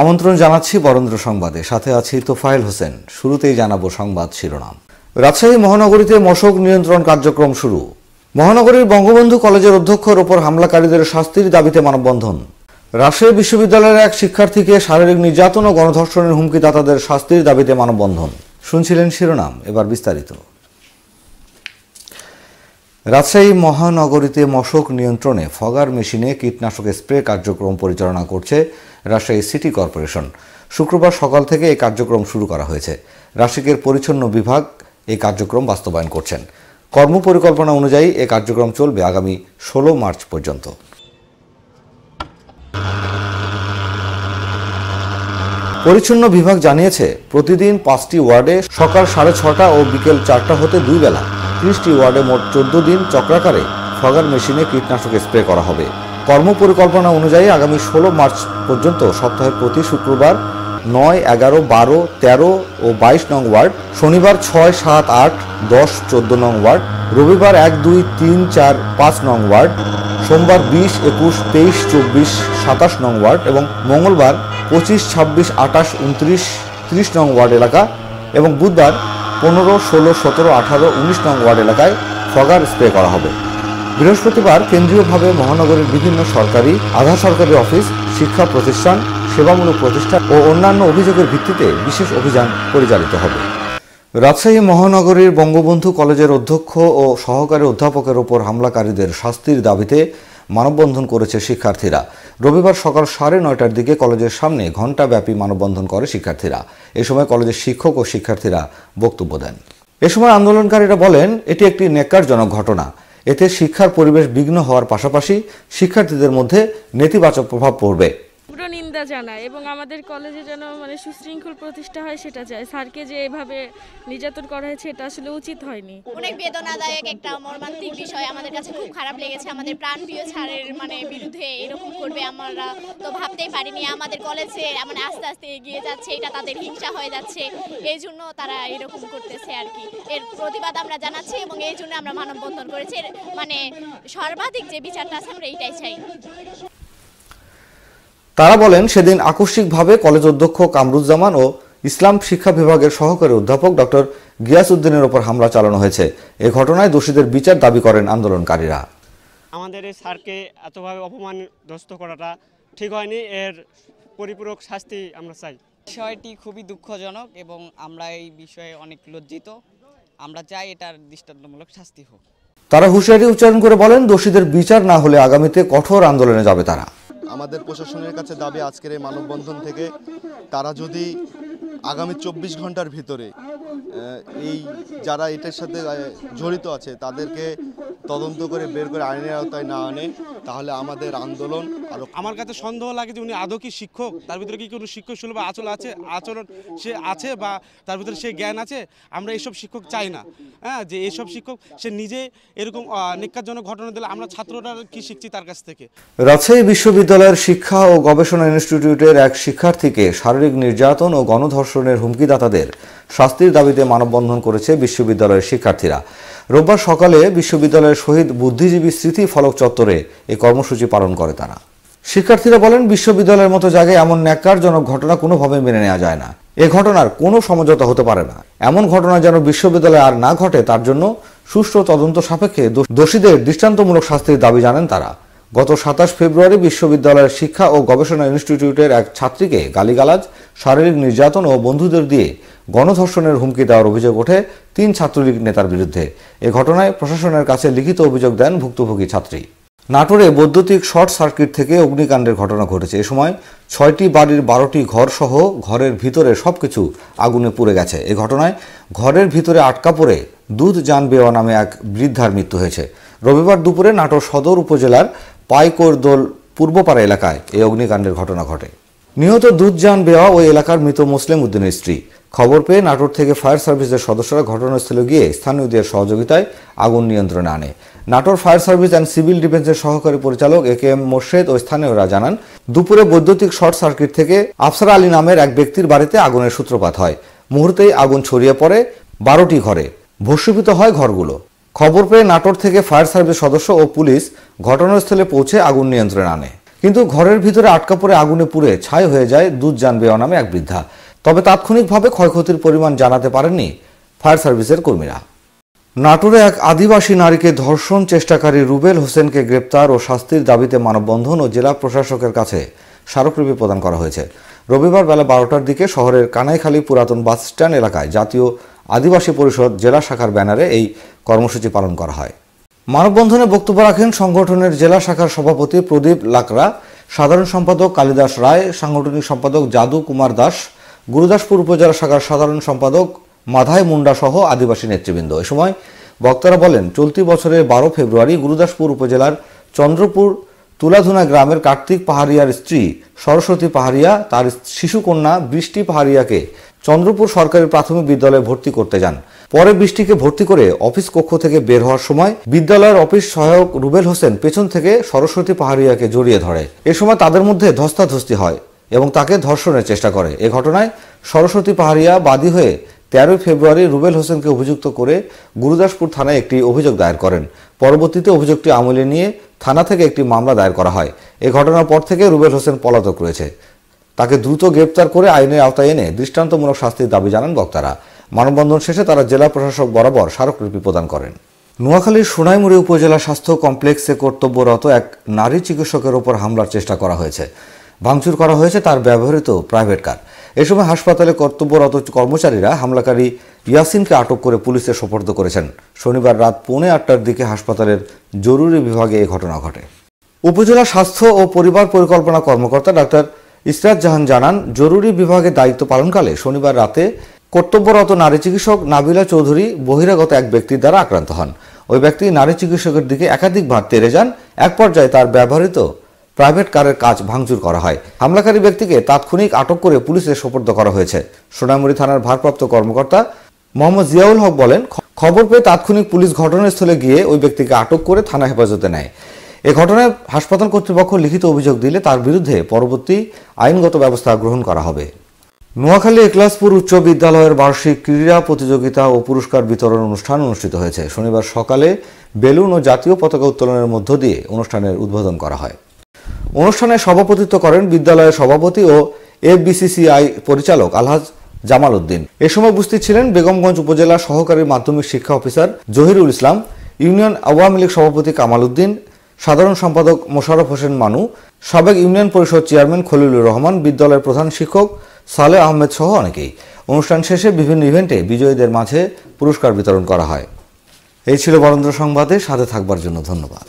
আমন্ত্রণ জানাচ্ছি বরেন্দ্র সংবাদে সাথে আছি তোফায়েল হোসেন শুরুতেই জানাবো সংবাদ শিরোনাম রাজশাহী মহানগরীতে মশক নিয়ন্ত্রণ কার্যক্রম শুরু মহানগরীর বঙ্গবন্ধু কলেজের অধ্যক্ষর ওপর হামলাকারীদের শাস্তির দাবিতে মানববন্ধন রাজশাহী বিশ্ববিদ্যালয়ের এক শিক্ষার্থীকে শারীরিক নির্যাতন ও গণধর্ষণের হুমকিদাতাদের শাস্তির দাবিতে মানববন্ধন শুনছিলেন শিরোনাম এবার বিস্তারিত রাজশাহী মহানগরীতে মশক নিয়ন্ত্রণে ফগার মেশিনে কীটনাশক স্প্রে কার্যক্রম পরিচালনা করছে রাজশাহী সিটি কর্পোরেশন শুক্রবার সকাল থেকে এই কার্যক্রম শুরু করা হয়েছে রাশিকের পরিচ্ছন্ন বিভাগ এই কার্যক্রম বাস্তবায়ন করছেন কর্মপরিকল্পনা অনুযায়ী এ কার্যক্রম চলবে আগামী ষোলো মার্চ পর্যন্ত পরিচ্ছন্ন বিভাগ জানিয়েছে প্রতিদিন পাঁচটি ওয়ার্ডে সকাল সাড়ে ছটা ও বিকেল চারটা হতে দুই বেলা ত্রিশটি ওয়ার্ডে মোট চোদ্দ দিন চক্রাকারে ফগার মেশিনে কীটনাশক স্প্রে করা হবে কর্ম পরিকল্পনা অনুযায়ী আগামী ষোলো মার্চ পর্যন্ত সপ্তাহের প্রতি শুক্রবার নয় এগারো বারো তেরো ও বাইশ নং ওয়ার্ড শনিবার ছয় সাত আট দশ চোদ্দ নং ওয়ার্ড রবিবার এক দুই তিন চার পাঁচ নং ওয়ার্ড সোমবার বিশ একুশ তেইশ চব্বিশ সাতাশ নং ওয়ার্ড এবং মঙ্গলবার পঁচিশ ছাব্বিশ আঠাশ উনত্রিশ ত্রিশ নং ওয়ার্ড এলাকা এবং বুধবার পনেরো ষোলো সতেরো আঠারো উনিশ নং ওয়ার্ড এলাকায় ফগার স্প্রে করা হবে বৃহস্পতিবার কেন্দ্রীয়ভাবে মহানগরের বিভিন্ন সরকারি আধা সরকারি অফিস শিক্ষা প্রতিষ্ঠান সেবামূলক প্রতিষ্ঠান ও অন্যান্য অভিযোগের ভিত্তিতে বিশেষ অভিযান পরিচালিত হবে রাজশাহী মহানগরীর বঙ্গবন্ধু কলেজের অধ্যক্ষ ও সহকারী অধ্যাপকের ওপর হামলাকারীদের শাস্তির দাবিতে মানববন্ধন করেছে শিক্ষার্থীরা রবিবার সকাল সাড়ে নয়টার দিকে কলেজের সামনে ঘণ্টাব্যাপী মানববন্ধন করে শিক্ষার্থীরা এ সময় কলেজের শিক্ষক ও শিক্ষার্থীরা বক্তব্য দেন এ সময় আন্দোলনকারীরা বলেন এটি একটি ন্যাক্কারজনক ঘটনা এতে শিক্ষার পরিবেশ বিঘ্ন হওয়ার পাশাপাশি শিক্ষার্থীদের মধ্যে নেতিবাচক প্রভাব পড়বে পুরো নিন্দা জানায় এবং আমাদের কলেজে যেন মানে সুশৃঙ্খল প্রতিষ্ঠা হয় সেটা চায় স্যারকে যে এভাবে নির্যাতন করা হয়েছে এটা আসলে উচিত হয়নি অনেক বেদনাদায়ক একটা মর্মান্তিক বিষয় আমাদের কাছে খুব খারাপ লেগেছে আমাদের প্রাণপ্রিয় স্যারের মানে বিরুদ্ধে এরকম করবে আমরা তো ভাবতেই পারিনি আমাদের কলেজে মানে আস্তে আস্তে এগিয়ে যাচ্ছে এটা তাদের হিংসা হয়ে যাচ্ছে এই জন্য তারা এরকম করতেছে আর কি এর প্রতিবাদ আমরা জানাচ্ছি এবং এই জন্য আমরা মানববন্ধন করেছি মানে সর্বাধিক যে বিচারটা আছে আমরা এইটাই চাই তারা বলেন সেদিন আকস্মিকভাবে কলেজ অধ্যক্ষ কামরুজ্জামান ও ইসলাম শিক্ষা বিভাগের সহকারী অধ্যাপক ডক্টর গিয়াসউদ্দিনের ওপর হামলা চালানো হয়েছে এ ঘটনায় দোষীদের বিচার দাবি করেন আন্দোলনকারীরা আমাদের এই স্যারকে এতভাবে অপমানগ্রস্ত করাটা ঠিক হয়নি এর পরিপূরক শাস্তি আমরা চাই বিষয়টি খুবই দুঃখজনক এবং আমরা এই বিষয়ে অনেক লজ্জিত আমরা চাই এটার দৃষ্টান্তমূলক শাস্তি হোক তারা হুঁশিয়ারি উচ্চারণ করে বলেন দোষীদের বিচার না হলে আগামীতে কঠোর আন্দোলনে যাবে তারা আমাদের প্রশাসনের কাছে দাবি আজকের এই মানববন্ধন থেকে তারা যদি আগামী চব্বিশ ঘন্টার ভিতরে এই যারা এটার সাথে জড়িত আছে তাদেরকে তদন্ত করে বের করে আইনের আওতায় না আনে তাহলে আমাদের আন্দোলন আরো আমার কাছে সন্দেহ লাগে যে উনি আদৌ কি শিক্ষক তার ভিতরে কি কোনো শিক্ষক বা আচরণ আছে আচরণ সে আছে বা তার ভিতরে সে জ্ঞান আছে আমরা এসব শিক্ষক চাই না হ্যাঁ যে এসব শিক্ষক সে নিজে এরকম নিকাজনক ঘটনা দিলে আমরা ছাত্ররা কি শিখছি তার কাছ থেকে রাজশাহী বিশ্ববিদ্যালয়ের শিক্ষা ও গবেষণা ইনস্টিটিউটের এক শিক্ষার্থীকে শারীরিক নির্যাতন ও গণধর্ষণের হুমকিদাতাদের শাস্তির দাবিতে মানববন্ধন করেছে বিশ্ববিদ্যালয়ের শিক্ষার্থীরা রোববার সকালে বিশ্ববিদ্যালয়ের শহীদ বুদ্ধিজীবী স্মৃতি ফলক চত্বরে এই কর্মসূচি পালন করে তারা শিক্ষার্থীরা বলেন বিশ্ববিদ্যালয়ের মতো জায়গায় এমন ন্যাকারজনক ঘটনা কোনোভাবে মেনে নেওয়া যায় না এ ঘটনার কোনো সমঝোতা হতে পারে না এমন ঘটনা যেন বিশ্ববিদ্যালয়ে আর না ঘটে তার জন্য সুষ্ঠু তদন্ত সাপেক্ষে দোষীদের দৃষ্টান্তমূলক শাস্তির দাবি জানেন তারা গত সাতাশ ফেব্রুয়ারি বিশ্ববিদ্যালয়ের শিক্ষা ও গবেষণা ইনস্টিটিউটের এক ছাত্রীকে গালিগালাজ শারীরিক নির্যাতন ও বন্ধুদের দিয়ে গণধর্ষণের হুমকি দেওয়ার অভিযোগ ওঠে তিন ছাত্রলীগ নেতার বিরুদ্ধে এ ঘটনায় প্রশাসনের কাছে লিখিত অভিযোগ দেন ভুক্তভোগী ছাত্রী নাটোরে বৈদ্যুতিক শর্ট সার্কিট থেকে অগ্নিকাণ্ডের ঘটনা ঘটেছে এ সময় ছয়টি বাড়ির বারোটি ঘরসহ ঘরের ভিতরে সব কিছু আগুনে পুড়ে গেছে এ ঘটনায় ঘরের ভিতরে আটকা পড়ে দুধ যান বেওয়া নামে এক বৃদ্ধার মৃত্যু হয়েছে রবিবার দুপুরে নাটোর সদর উপজেলার পাইকোরদোল পূর্বপাড়া এলাকায় এই অগ্নিকাণ্ডের ঘটনা ঘটে নিহত দুধজান বেওয়া ওই এলাকার মৃত মুসলিম উদ্দিনের স্ত্রী খবর পেয়ে নাটোর থেকে ফায়ার সার্ভিসের সদস্যরা ঘটনাস্থলে গিয়ে স্থানীয়দের সহযোগিতায় আগুন নিয়ন্ত্রণে আনে Natore fire service and civil ডিফেন্সের সহকারী পরিচালক এ কে এম মোর্শেদ ও স্থানীয়রা জানান দুপুরে বৈদ্যুতিক শর্ট সার্কিট থেকে আফসার আলী নামের এক ব্যক্তির বাড়িতে আগুনের সূত্রপাত হয় মুহূর্তেই আগুন ছড়িয়ে পড়ে বারোটি ঘরে ভস্মীভূত হয় ঘরগুলো খবর পেয়ে নাটোর থেকে ফায়ার সার্ভিস সদস্য ও পুলিশ ঘটনাস্থলে পৌঁছে আগুন নিয়ন্ত্রণে আনে কিন্তু ঘরের ভিতরে আটকা পড়ে আগুনে পুড়ে ছাই হয়ে যায় দুধ জানবে নামে এক বৃদ্ধা তবে তাৎক্ষণিকভাবে ক্ষয়ক্ষতির পরিমাণ জানাতে পারেননি ফায়ার সার্ভিসের কর্মীরা নাটোরে এক আদিবাসী নারীকে ধর্ষণ চেষ্টাকারী রুবেল হোসেনকে গ্রেপ্তার ও শাস্তির দাবিতে মানববন্ধন ও জেলা প্রশাসকের কাছে স্মারকলিপি প্রদান করা হয়েছে রবিবার বেলা বারোটার দিকে শহরের কানাইখালী পুরাতন বাসস্ট্যান্ড এলাকায় জাতীয় আদিবাসী পরিষদ জেলা শাখার ব্যানারে এই কর্মসূচি পালন করা হয় মানববন্ধনে বক্তব্য রাখেন সংগঠনের জেলা শাখার সভাপতি প্রদীপ লাকরা সাধারণ সম্পাদক কালিদাস রায় সাংগঠনিক সম্পাদক যাদু কুমার দাস গুরুদাসপুর উপজেলা শাখার সাধারণ সম্পাদক মাধায় মুন্ডা সহ আদিবাসী নেতৃবৃন্দ এ সময় বক্তারা বলেন চলতি বছরের বারো ফেব্রুয়ারি গুরুদাসপুর উপজেলার চন্দ্রপুর তুলাধুনা গ্রামের কার্তিক পাহাড়িয়ার স্ত্রী সরস্বতী পাহাড়িয়া তার শিশুকন্যা বৃষ্টি পাহাড়িয়াকে চন্দ্রপুর সরকারি প্রাথমিক বিদ্যালয়ে ভর্তি করতে যান পরে বৃষ্টিকে ভর্তি করে অফিস কক্ষ থেকে বের হওয়ার সময় বিদ্যালয়ের অফিস সহায়ক রুবেল হোসেন পেছন থেকে সরস্বতী পাহাড়িয়াকে জড়িয়ে ধরে এ সময় তাদের মধ্যে ধস্তাধস্তি হয় এবং তাকে ধর্ষণের চেষ্টা করে এ ঘটনায় সরস্বতী পাহাড়িয়া বাদী হয়ে তেরোই ফেব্রুয়ারি রুবেল হোসেনকে অভিযুক্ত করে গুরুদাসপুর থানায় একটি অভিযোগ দায়ের করেন পরবর্তীতে অভিযোগটি আমলে নিয়ে থানা থেকে একটি মামলা দায়ের করা হয় এ ঘটনার পর থেকে রুবেল হোসেন পলাতক রয়েছে তাকে দ্রুত গ্রেপ্তার করে আইনের আওতায় এনে দৃষ্টান্তমূলক শাস্তির দাবি জানান বক্তারা মানববন্ধন শেষে তারা জেলা প্রশাসক বরাবর স্মারকলিপি প্রদান করেন নোয়াখালীর সোনাইমুড়ি উপজেলা স্বাস্থ্য কমপ্লেক্সে কর্তব্যরত এক নারী চিকিৎসকের ওপর হামলার চেষ্টা করা হয়েছে ভাঙচুর করা হয়েছে তার ব্যবহৃত প্রাইভেট কার এ সময় হাসপাতালে কর্তব্যরত কর্মচারীরা হামলাকারী ইয়াসিনকে আটক করে পুলিশে সোপর্দ করেছেন শনিবার রাত পৌনে আটটার দিকে হাসপাতালের জরুরি বিভাগে এই ঘটনা ঘটে উপজেলা স্বাস্থ্য ও পরিবার পরিকল্পনা কর্মকর্তা ডাক্তার ইসরাত জাহান জানান জরুরি বিভাগে দায়িত্ব পালনকালে শনিবার রাতে কর্তব্যরত নারী চিকিৎসক নাবিলা চৌধুরী বহিরাগত এক ব্যক্তির দ্বারা আক্রান্ত হন ওই ব্যক্তি নারী চিকিৎসকের দিকে একাধিকবার তেরে যান এক পর্যায়ে তার ব্যবহৃত প্রাইভেট কারের কাজ ভাঙচুর করা হয় হামলাকারী ব্যক্তিকে তাৎক্ষণিক আটক করে পুলিশে সোপর্দ করা হয়েছে সোনামুড়ি থানার ভারপ্রাপ্ত কর্মকর্তা মোহাম্মদ জিয়াউল হক বলেন খবর পেয়ে তাৎক্ষণিক পুলিশ ঘটনাস্থলে গিয়ে ওই ব্যক্তিকে আটক করে থানা হেফাজতে নেয় এ ঘটনায় হাসপাতাল কর্তৃপক্ষ লিখিত অভিযোগ দিলে তার বিরুদ্ধে পরবর্তী আইনগত ব্যবস্থা গ্রহণ করা হবে নোয়াখালী একলাসপুর উচ্চ বিদ্যালয়ের বার্ষিক ক্রীড়া প্রতিযোগিতা ও পুরস্কার বিতরণ অনুষ্ঠান অনুষ্ঠিত হয়েছে শনিবার সকালে বেলুন ও জাতীয় পতাকা উত্তোলনের মধ্য দিয়ে অনুষ্ঠানের উদ্বোধন করা হয় অনুষ্ঠানে সভাপতিত্ব করেন বিদ্যালয়ের সভাপতি ও এফবিসিসিআই পরিচালক আলহাজ জামাল উদ্দিন এ সময় উপস্থিত ছিলেন বেগমগঞ্জ উপজেলা সহকারী মাধ্যমিক শিক্ষা officer Zahirul Islam union Awami League সভাপতি কামাল উদ্দিন সাধারণ সম্পাদক মোশারফ হোসেন মানু সাবেক ইউনিয়ন পরিষদ চেয়ারম্যান খলিলুর রহমান বিদ্যালয়ের প্রধান শিক্ষক সালে আহমেদ সহ অনেকেই অনুষ্ঠান শেষে বিভিন্ন ইভেন্টে বিজয়ীদের মাঝে পুরস্কার বিতরণ করা হয় এই ছিল বরেন্দ্র সংবাদে সাথে থাকবার জন্য ধন্যবাদ